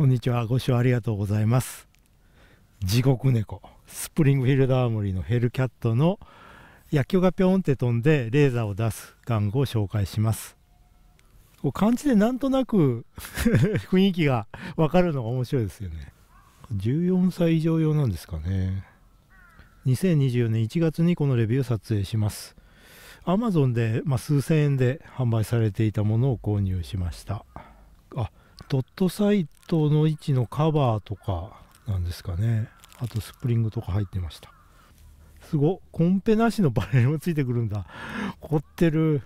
こんにちは、ご視聴ありがとうございます。地獄猫、スプリングフィールドアーモリーのヘルキャットの野球がピョンって飛んでレーザーを出す玩具を紹介します。こう感じでなんとなく 雰囲気がわかるのが面白いですよね。14歳以上用なんですかね。2024年1月にこのレビューを撮影します。Amazon で、まあ、数千円で販売されていたものを購入しました。ドットサイトの位置のカバーとかなんですかねあとスプリングとか入ってましたすごコンペなしのバレルもついてくるんだ凝ってる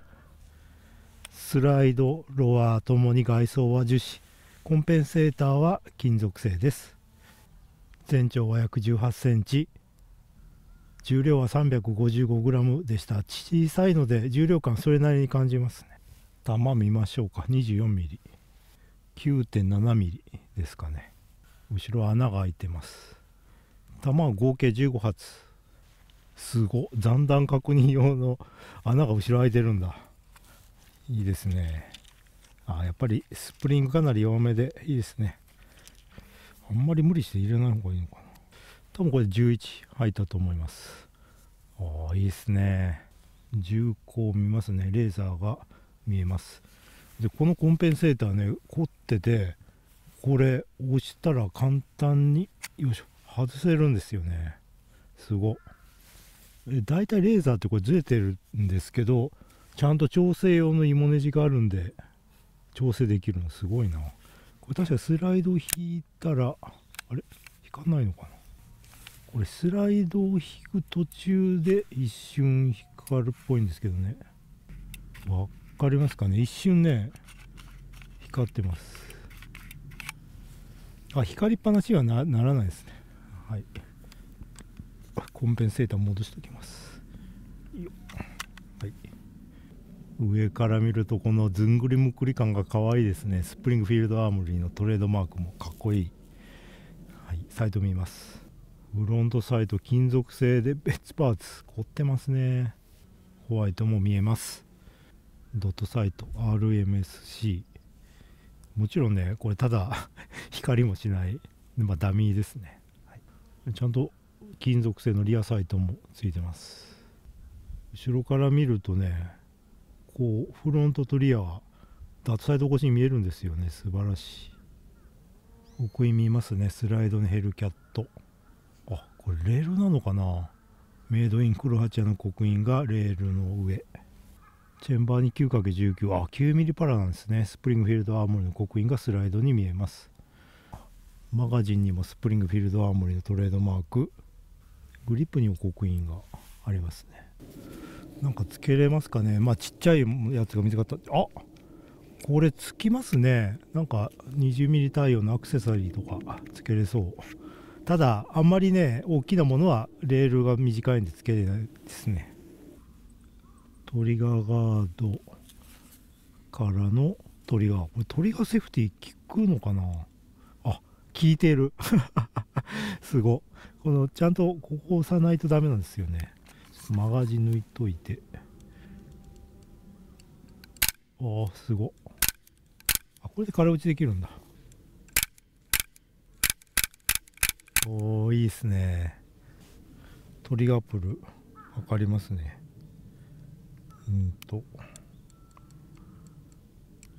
スライドロアともに外装は樹脂コンペンセーターは金属製です全長は約1 8センチ重量は 355g でした小さいので重量感それなりに感じますね玉見ましょうか 24mm 9.7ミリですかね後ろ穴が開いてます弾は合計15発すご残弾確認用の穴が後ろ開いてるんだいいですねあやっぱりスプリングかなり弱めでいいですねあんまり無理して入れない方がいいのかな多分これ11入ったと思いますああいいですね銃口を見ますねレーザーが見えますでこのコンペンセーターね凝っててこれ押したら簡単によいしょ外せるんですよねすごだいたいレーザーってこれずれてるんですけどちゃんと調整用の芋ネジがあるんで調整できるのすごいなこれ確かスライドを引いたらあれ引かないのかなこれスライドを引く途中で一瞬光るっぽいんですけどね輪っかりますかね一瞬ね光ってますあ光りっぱなしはなならないですねはいコンペンセーター戻しておきますはい上から見るとこのずんぐりむくり感が可愛いですねスプリングフィールドアームリーのトレードマークもかっこいい、はい、サイト見ますフロントサイト金属製で別パーツ凝ってますねホワイトも見えますドットサイト RMSC もちろんねこれただ 光もしない、まあ、ダミーですね、はい、ちゃんと金属製のリアサイトもついてます後ろから見るとねこうフロントとリアはダットサイト越しに見えるんですよね素晴らしい奥に見えますねスライドのヘルキャットあこれレールなのかなメイドインクロアチアの刻印がレールの上チェンバーに 9×19 あ 9mm パラなんですねスプリングフィールドアーモリの刻印がスライドに見えますマガジンにもスプリングフィールドアーモリのトレードマークグリップにも刻印がありますねなんかつけれますかねまあちっちゃいやつが見つかったあこれつきますねなんか 20mm 対応のアクセサリーとかつけれそうただあんまりね大きなものはレールが短いんでつけれないですねトリガーガードからのトリガーこれトリガーセーフティー効くのかなあ効いてる すごこのちゃんとここ押さないとダメなんですよねマガジン抜いといてあお、すごあこれで空打ちできるんだおーいいっすねトリガープル測りますねうんと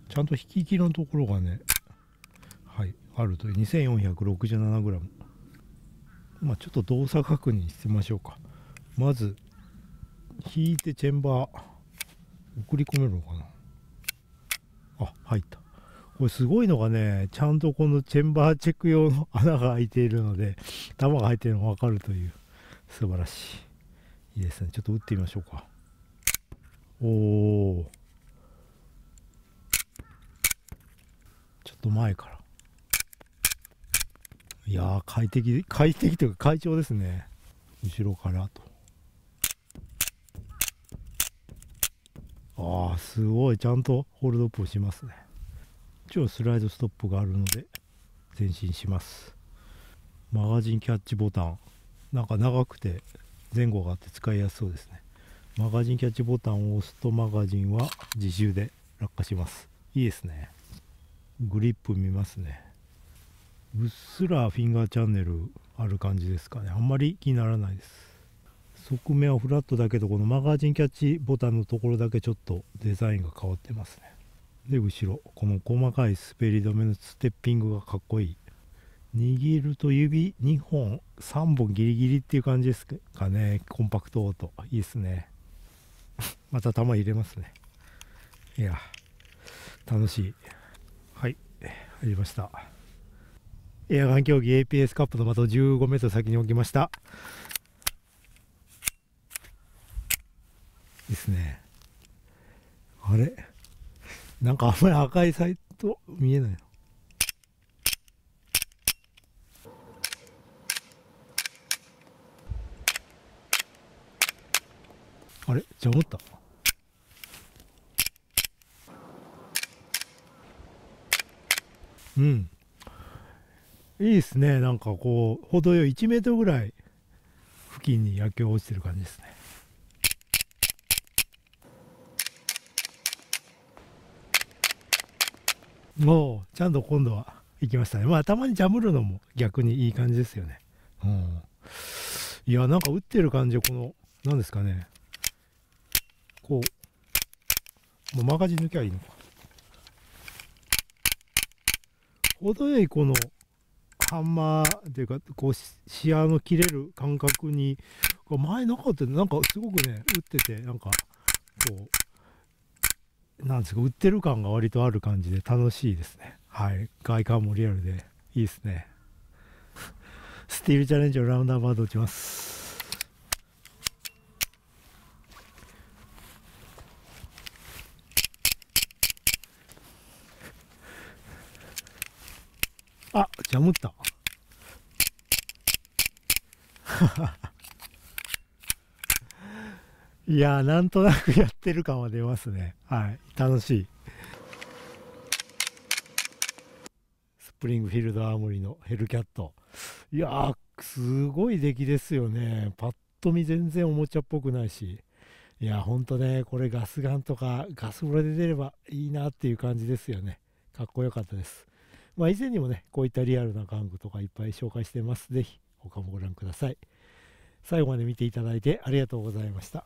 ちゃんと引き切りのところがねはいあるという 2467g まあちょっと動作確認してみましょうかまず引いてチェンバー送り込めるのかなあ入ったこれすごいのがねちゃんとこのチェンバーチェック用の穴が開いているので弾が入ってるのが分かるという素晴らしいいいですねちょっと打ってみましょうかおおちょっと前からいや快適快適というか快調ですね後ろからとああすごいちゃんとホールドアップをしますね一応スライドストップがあるので前進しますマガジンキャッチボタンなんか長くて前後があって使いやすそうですねマガジンキャッチボタンを押すとマガジンは自重で落下しますいいですねグリップ見ますねうっすらフィンガーチャンネルある感じですかねあんまり気にならないです側面はフラットだけどこのマガジンキャッチボタンのところだけちょっとデザインが変わってますねで後ろこの細かい滑り止めのステッピングがかっこいい握ると指2本3本ギリギリっていう感じですかねコンパクトオートいいですね また玉入れますねいや楽しいはい入りましたエアガン競技 APS カップの的を 15m 先に置きましたですねあれなんかあんまり赤いサイト見えないあれじゃあ思ったうんいいっすねなんかこう程よい1メートルぐらい付近に野球落ちてる感じですねもうちゃんと今度は行きましたねまあたまにジャムるのも逆にいい感じですよねうんいやなんか打ってる感じこの何ですかねこう、もうマガジン抜けばいいのか。程よいこの、ハンマーというか、こう、視野の切れる感覚に、前なかったなんかすごくね、打ってて、なんか、こう、なんですか、売ってる感が割とある感じで楽しいですね。はい。外観もリアルで、いいですね。スティールチャレンジをラウンダーバード打ちます。あ、ジャムった。いやなんとなくやってる感は出ますね。はい、楽しい。スプリングフィールドアーモリのヘルキャット。いやすごい出来ですよね。パッと見全然おもちゃっぽくないし。いやほんとね、これガスガンとかガス風呂で出ればいいなっていう感じですよね。かっこよかったです。まあ、以前にもね、こういったリアルな玩具とかいっぱい紹介してます。ぜひ、他もご覧ください。最後まで見ていただいてありがとうございました。